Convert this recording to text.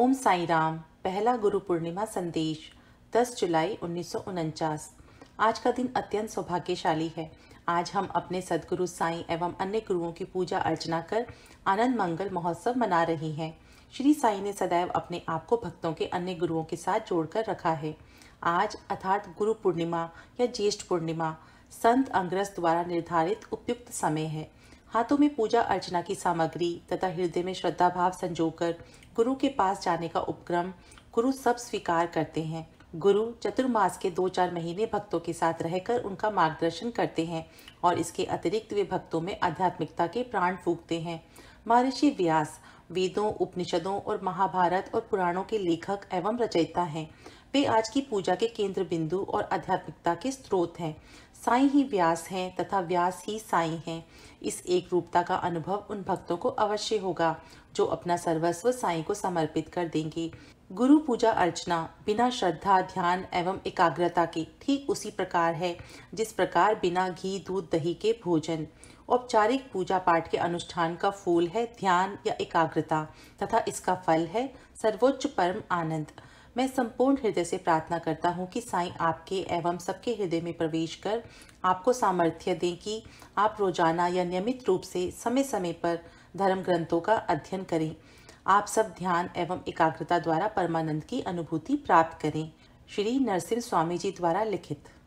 ओम साई राम पहला गुरु पूर्णिमा संदेश 10 जुलाई उन्नीस आज का दिन अत्यंत सौभाग्यशाली है आज हम अपने सदगुरु साईं एवं अन्य गुरुओं की पूजा अर्चना कर आनंद मंगल महोत्सव मना रहे हैं श्री साई ने सदैव अपने आप को भक्तों के अन्य गुरुओं के साथ जोड़कर रखा है आज अर्थात गुरु पूर्णिमा या ज्येष्ठ पूर्णिमा संत अंग्रस द्वारा निर्धारित उपयुक्त समय है हाथों में पूजा अर्चना की सामग्री तथा हृदय में श्रद्धा भाव संजोकर गुरु के पास जाने का उपक्रम गुरु सब स्वीकार करते हैं गुरु चतुर्मास के दो चार महीने भक्तों के साथ रहकर उनका मार्गदर्शन करते हैं और इसके अतिरिक्त वे भक्तों में आध्यात्मिकता के प्राण फूकते हैं महर्षि व्यास वेदों उपनिषदों और महाभारत और पुराणों के लेखक एवं रचयिता हैं वे आज की पूजा के केंद्र बिंदु और आध्यात्मिकता के स्रोत हैं साई ही व्यास हैं तथा व्यास ही साई हैं इस एक रूपता का अनुभव उन भक्तों को अवश्य होगा जो अपना सर्वस्व साई को समर्पित कर देंगे गुरु पूजा अर्चना बिना श्रद्धा ध्यान एवं एकाग्रता के ठीक उसी प्रकार है जिस प्रकार बिना घी दूध दही के भोजन औपचारिक पूजा पाठ के अनुष्ठान का फूल है ध्यान या एकाग्रता तथा इसका फल है सर्वोच्च परम आनंद मैं संपूर्ण हृदय से प्रार्थना करता हूँ कि साईं आपके एवं सबके हृदय में प्रवेश कर आपको सामर्थ्य दें कि आप रोजाना या नियमित रूप से समय समय पर धर्म ग्रंथों का अध्ययन करें आप सब ध्यान एवं एकाग्रता द्वारा परमानंद की अनुभूति प्राप्त करें श्री नरसिंह स्वामी जी द्वारा लिखित